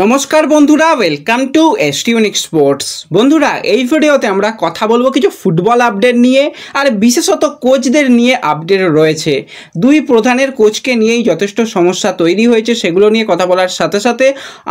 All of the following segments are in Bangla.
নমস্কার বন্ধুরা welcome to S tunic sports বন্ধুরা এই ভিডিওতে আমরা কথা বলবো কিছু ফুটবল আপডেট নিয়ে আর বিশেষত কোচদের নিয়ে আপডেট রয়েছে দুই প্রধানের কোচকে নিয়েই যথেষ্ট সমস্যা তৈরি হয়েছে সেগুলো নিয়ে কথা বলার সাথে সাথে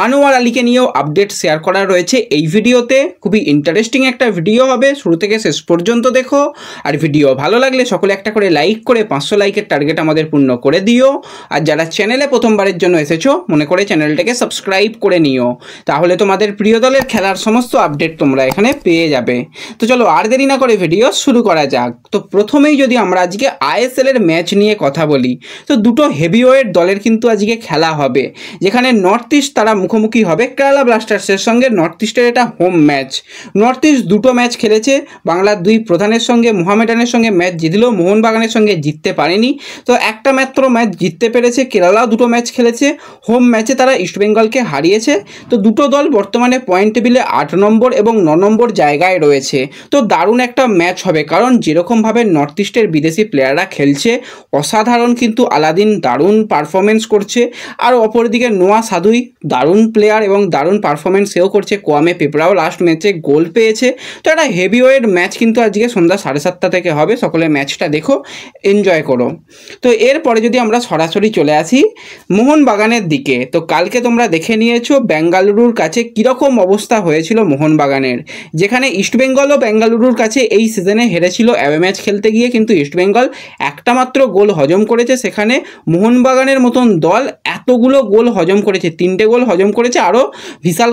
আনোয়ার আলীকে নিয়েও আপডেট শেয়ার করা রয়েছে এই ভিডিওতে খুবই ইন্টারেস্টিং একটা ভিডিও হবে শুরু থেকে শেষ পর্যন্ত দেখো আর ভিডিও ভালো লাগলে সকলে একটা করে লাইক করে পাঁচশো লাইকের টার্গেট আমাদের পূর্ণ করে দিও আর যারা চ্যানেলে প্রথমবারের জন্য এসেছো মনে করে চ্যানেলটাকে সাবস্ক্রাইব করে করে নিও তাহলে তোমাদের প্রিয় দলের খেলার সমস্ত আপডেট তোমরা এখানে পেয়ে যাবে তো চলো আর দেরি না করে ভিডিও শুরু করা যাক তো প্রথমেই যদি আমরা আজকে আইএসএলের ম্যাচ নিয়ে কথা বলি তো দুটো হেভিওয়েট দলের কিন্তু আজকে খেলা হবে যেখানে নর্থ ইস্ট তারা মুখোমুখি হবে কেরালা ব্লাস্টার্সের সঙ্গে নর্থ ইস্টের এটা হোম ম্যাচ নর্থ ইস্ট দুটো ম্যাচ খেলেছে বাংলার দুই প্রধানের সঙ্গে মোহামেডানের সঙ্গে ম্যাচ জিতলেও মোহনবাগানের সঙ্গে জিততে পারেনি তো একটা মাত্র ম্যাচ জিততে পেরেছে কেরালাও দুটো ম্যাচ খেলেছে হোম ম্যাচে তারা ইস্টবেঙ্গলকে হারিয়ে হারিয়েছে তো দুটো দল বর্তমানে পয়েন্ট টেবিলে আট নম্বর এবং ন নম্বর জায়গায় রয়েছে তো দারুণ একটা ম্যাচ হবে কারণ যেরকমভাবে নর্থ ইস্টের বিদেশি প্লেয়াররা খেলছে অসাধারণ কিন্তু আলাদিন দারুণ পারফরমেন্স করছে আর অপরদিকে নোয়া সাধুই দারুণ প্লেয়ার এবং দারুণ পারফরমেন্স সেও করছে কোয়ামে পেপরাও লাস্ট ম্যাচে গোল পেয়েছে তো একটা ওয়েট ম্যাচ কিন্তু আজকে সন্ধ্যা সাড়ে সাতটা থেকে হবে সকলে ম্যাচটা দেখো এনজয় করো তো এরপরে যদি আমরা সরাসরি চলে আসি মোহনবাগানের দিকে তো কালকে তোমরা দেখে নিয়ে পেরেছ বেঙ্গালুরুর কাছে কীরকম অবস্থা হয়েছিল মোহনবাগানের যেখানে ইস্টবেঙ্গল ও বেঙ্গালুরুর কাছে এই সিজনে হেরেছিল অ্যাওয়ে ম্যাচ খেলতে গিয়ে কিন্তু ইস্টবেঙ্গল একটা মাত্র গোল হজম করেছে সেখানে মোহনবাগানের মতন দল এতগুলো গোল হজম করেছে তিনটে গোল হজম করেছে আরও ভিশাল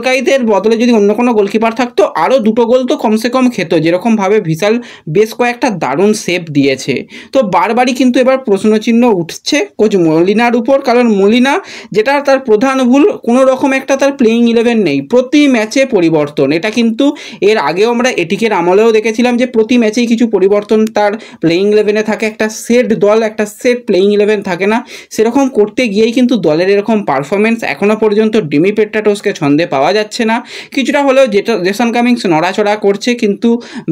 বদলে যদি অন্য কোনো গোলকিপার থাকতো আরও দুটো গোল তো কমসে কম খেত যেরকমভাবে ভিশাল বেশ কয়েকটা দারুণ সেভ দিয়েছে তো বারবারই কিন্তু এবার প্রশ্নচিহ্ন উঠছে কোচ মলিনার উপর কারণ মলিনা যেটা তার প্রধান ভুল কোনো রকমে একটা তার প্লেয়িং ইলেভেন নেই প্রতি ম্যাচে পরিবর্তন এটা কিন্তু এর আগেও আমরা এটিকের আমলেও দেখেছিলাম যে প্রতি ম্যাচেই কিছু পরিবর্তন তার প্লেয়িং ইলেভেনে থাকে একটা সেট দল একটা সেট প্লেয়িং ইলেভেন থাকে না সেরকম করতে গিয়েই কিন্তু দলের এরকম পারফরমেন্স এখনও পর্যন্ত ডিমি পেট্রাটোসকে ছন্দে পাওয়া যাচ্ছে না কিছুটা হলেও যেটা জেসন কামিংস নড়াচড়া করছে কিন্তু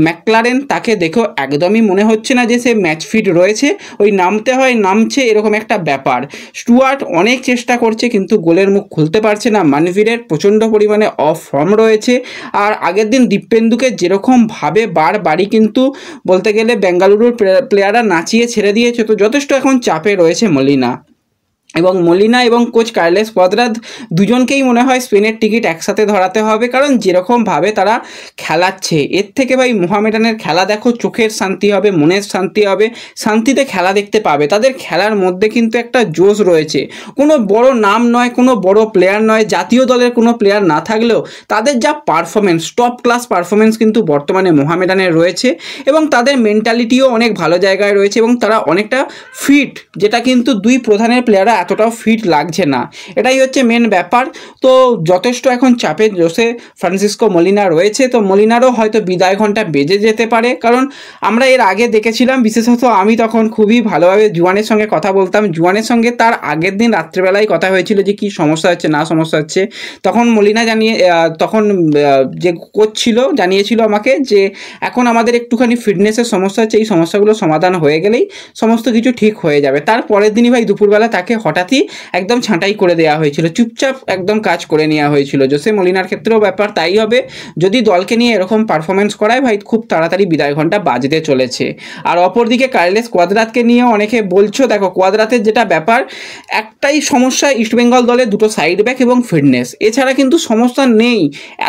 ম্যাকলারেন তাকে দেখেও একদমই মনে হচ্ছে না যে সে ম্যাচ ফিট রয়েছে ওই নামতে হয় নামছে এরকম একটা ব্যাপার স্টুয়ার্ট অনেক চেষ্টা করছে কিন্তু গোলের মুখ খুলতে পারছে না মানভীরের প্রচণ্ড পরিমাণে অফ ফর্ম রয়েছে আর আগের দিন দীপেন্দুকে যেরকমভাবে বার বাড়ি কিন্তু বলতে গেলে বেঙ্গালুরুর প্লেয়াররা নাচিয়ে ছেড়ে দিয়েছে তো যথেষ্ট এখন চাপে রয়েছে মলিনা এবং মলিনা এবং কোচ কার্লেস কোয়াদ্রাদ দুজনকেই মনে হয় স্পেনের টিকিট একসাথে ধরাতে হবে কারণ যেরকমভাবে তারা খেলাচ্ছে এর থেকে ভাই মোহামেডানের খেলা দেখো চোখের শান্তি হবে মনের শান্তি হবে শান্তিতে খেলা দেখতে পাবে তাদের খেলার মধ্যে কিন্তু একটা জোশ রয়েছে কোনো বড় নাম নয় কোনো বড় প্লেয়ার নয় জাতীয় দলের কোনো প্লেয়ার না থাকলেও তাদের যা পারফরমেন্স টপ ক্লাস পারফরমেন্স কিন্তু বর্তমানে মোহামেডানের রয়েছে এবং তাদের মেন্টালিটিও অনেক ভালো জায়গায় রয়েছে এবং তারা অনেকটা ফিট যেটা কিন্তু দুই প্রধানের প্লেয়াররা এতটাও ফিট লাগছে না এটাই হচ্ছে মেন ব্যাপার তো যথেষ্ট এখন চাপের জোসে ফ্রান্সিসকো মলিনা রয়েছে তো মলিনারও হয়তো বিদায় ঘন্টা বেজে যেতে পারে কারণ আমরা এর আগে দেখেছিলাম বিশেষত আমি তখন খুবই ভালোভাবে জুয়ানের সঙ্গে কথা বলতাম জুয়ানের সঙ্গে তার আগের দিন রাত্রেবেলায় কথা হয়েছিল যে কি সমস্যা হচ্ছে না সমস্যা হচ্ছে তখন মলিনা জানিয়ে তখন যে কোচ ছিল জানিয়েছিল আমাকে যে এখন আমাদের একটুখানি ফিটনেসের সমস্যা হচ্ছে এই সমস্যাগুলো সমাধান হয়ে গেলেই সমস্ত কিছু ঠিক হয়ে যাবে তার পরের দিনই ভাই দুপুরবেলা তাকে হঠাৎ হঠাৎই একদম ছাঁটাই করে দেওয়া হয়েছিল চুপচাপ একদম কাজ করে নেওয়া হয়েছিল জোসে মলিনার ক্ষেত্রেও ব্যাপার তাই হবে যদি দলকে নিয়ে এরকম পারফরমেন্স করায় ভাই খুব তাড়াতাড়ি বিদায় ঘন্টা বাজতে চলেছে আর অপরদিকে কার্লেস কোয়াদ্রাতকে নিয়ে অনেকে বলছো দেখো কোয়াদ্রাতের যেটা ব্যাপার একটাই সমস্যা ইস্টবেঙ্গল দলে দুটো সাইড ব্যাক এবং ফিটনেস এছাড়া কিন্তু সমস্যা নেই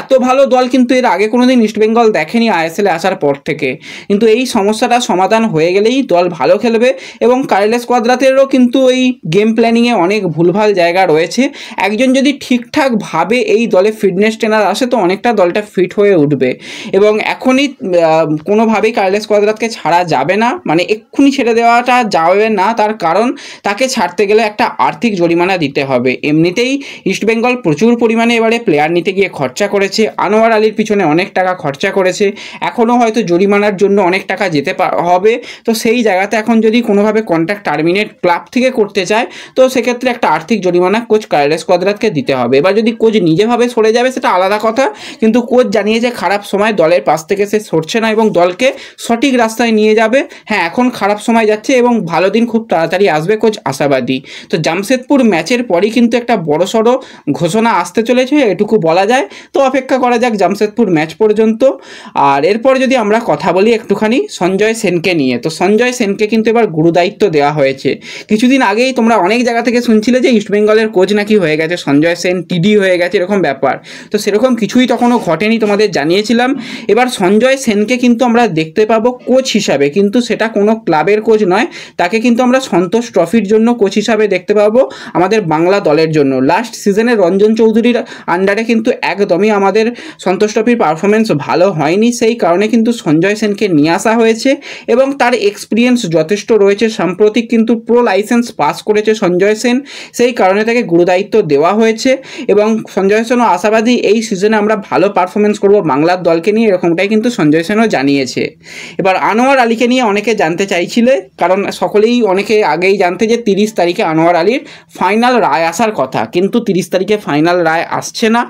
এত ভালো দল কিন্তু এর আগে কোনোদিন ইস্টবেঙ্গল দেখেনি আইএসএলে আসার পর থেকে কিন্তু এই সমস্যাটা সমাধান হয়ে গেলেই দল ভালো খেলবে এবং কার্লেস কোয়াদ্রাতেরও কিন্তু ওই গেম প্ল্যান প্ল্যানিংয়ে অনেক ভুলভাল জায়গা রয়েছে একজন যদি ঠিকঠাকভাবে এই দলে ফিটনেস ট্রেনার আসে তো অনেকটা দলটা ফিট হয়ে উঠবে এবং এখনই কোনোভাবেই কার্লেস কোয়াদ্রাতকে ছাড়া যাবে না মানে এক্ষুনি ছেড়ে দেওয়াটা যাবে না তার কারণ তাকে ছাড়তে গেলে একটা আর্থিক জরিমানা দিতে হবে এমনিতেই ইস্টবেঙ্গল প্রচুর পরিমাণে এবারে প্লেয়ার নিতে গিয়ে খরচা করেছে আনোয়ার আলীর পিছনে অনেক টাকা খরচা করেছে এখনও হয়তো জরিমানার জন্য অনেক টাকা যেতে হবে তো সেই জায়গাতে এখন যদি কোনোভাবে কন্ট্যাক্ট টার্মিনেট ক্লাব থেকে করতে চায় তো সেক্ষেত্রে একটা আর্থিক জরিমানা কোচ কার্লেস কোয়াদ্রাতকে দিতে হবে এবার যদি কোচ নিজেভাবে সরে যাবে সেটা আলাদা কথা কিন্তু কোচ জানিয়েছে খারাপ সময় দলের পাশ থেকে সে সরছে না এবং দলকে সঠিক রাস্তায় নিয়ে যাবে হ্যাঁ এখন খারাপ সময় যাচ্ছে এবং ভালো দিন খুব তাড়াতাড়ি আসবে কোচ আশাবাদী তো জামশেদপুর ম্যাচের পরই কিন্তু একটা বড়সড় ঘোষণা আসতে চলেছে এটুকু বলা যায় তো অপেক্ষা করা যাক জামশেদপুর ম্যাচ পর্যন্ত আর এরপর যদি আমরা কথা বলি একটুখানি সঞ্জয় সেনকে নিয়ে তো সঞ্জয় সেনকে কিন্তু এবার গুরুদায়িত্ব দেওয়া হয়েছে কিছুদিন আগেই তোমরা অনেক জায়গা থেকে শুনছিল যে ইস্টবেঙ্গলের কোচ নাকি হয়ে গেছে সঞ্জয় সেন টিডি হয়ে গেছে এরকম ব্যাপার তো সেরকম কিছুই তখনও ঘটেনি তোমাদের জানিয়েছিলাম এবার সঞ্জয় সেনকে কিন্তু আমরা দেখতে পাবো কোচ হিসাবে কিন্তু সেটা কোনো ক্লাবের কোচ নয় তাকে কিন্তু আমরা সন্তোষ ট্রফির জন্য কোচ হিসাবে দেখতে পাবো আমাদের বাংলা দলের জন্য লাস্ট সিজনে রঞ্জন চৌধুরীর আন্ডারে কিন্তু একদমই আমাদের সন্তোষ ট্রফির পারফরমেন্স ভালো হয়নি সেই কারণে কিন্তু সঞ্জয় সেনকে নিয়ে আসা হয়েছে এবং তার এক্সপিরিয়েন্স যথেষ্ট রয়েছে সাম্প্রতিক কিন্তু প্রো লাইসেন্স পাস করেছে সঞ্জয় সঞ্জয় সেন সেই কারণে তাকে গুরুদায়িত্ব দেওয়া হয়েছে এবং সঞ্জয় সেনও আশাবাদী এই সিজনে আমরা ভালো পারফরমেন্স করব বাংলার দলকে নিয়ে এরকমটাই কিন্তু সঞ্জয় সেনও জানিয়েছে এবার আনোয়ার আলীকে নিয়ে অনেকে জানতে চাইছিলে কারণ সকলেই অনেকে আগেই জানতে যে তিরিশ তারিখে আনোয়ার আলীর ফাইনাল রায় আসার কথা কিন্তু তিরিশ তারিখে ফাইনাল রায় আসছে না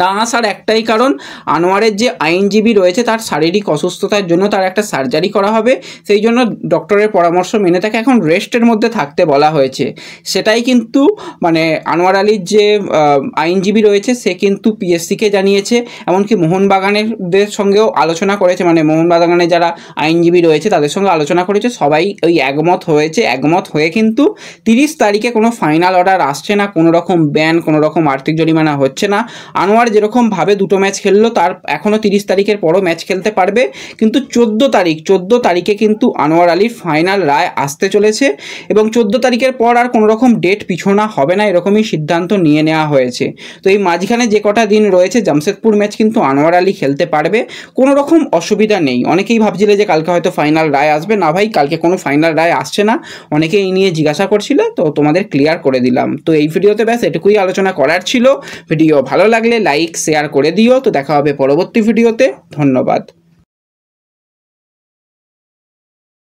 না আসার একটাই কারণ আনোয়ারের যে আইনজীবী রয়েছে তার শারীরিক অসুস্থতার জন্য তার একটা সার্জারি করা হবে সেই জন্য ডক্টরের পরামর্শ মেনে তাকে এখন রেস্টের মধ্যে থাকতে বলা হয়েছে সেটাই কিন্তু মানে আনোয়ার আলীর যে আইনজীবী রয়েছে সে কিন্তু পিএসসিকে জানিয়েছে এমনকি মোহনবাগানেরদের সঙ্গেও আলোচনা করেছে মানে মোহনবাগানে যারা আইনজীবী রয়েছে তাদের সঙ্গে আলোচনা করেছে সবাই ওই একমত হয়েছে একমত হয়ে কিন্তু তিরিশ তারিখে কোনো ফাইনাল অর্ডার আসছে না কোনো রকম ব্যান কোনো রকম আর্থিক জরিমানা হচ্ছে না আনোয়ার আনোয়ার যেরকমভাবে দুটো ম্যাচ খেললো তার এখনও তিরিশ তারিখের পরও ম্যাচ খেলতে পারবে কিন্তু চোদ্দ তারিখ চোদ্দ তারিখে কিন্তু আনোয়ার আলীর ফাইনাল রায় আসতে চলেছে এবং চোদ্দ তারিখের পর আর কোনো রকম ডেট পিছনা হবে না এরকমই সিদ্ধান্ত নিয়ে নেওয়া হয়েছে তো এই মাঝখানে যে কটা দিন রয়েছে জামশেদপুর ম্যাচ কিন্তু আনোয়ার আলী খেলতে পারবে কোনো রকম অসুবিধা নেই অনেকেই ভাবছিলে যে কালকে হয়তো ফাইনাল রায় আসবে না ভাই কালকে কোনো ফাইনাল রায় আসছে না অনেকে এই নিয়ে জিজ্ঞাসা করছিল তো তোমাদের ক্লিয়ার করে দিলাম তো এই ভিডিওতে ব্যাস এটুকুই আলোচনা করার ছিল ভিডিও ভালো লাগলে লাইক শেয়ার করে দিও তো দেখা হবে পরবর্তী ভিডিওতে ধন্যবাদ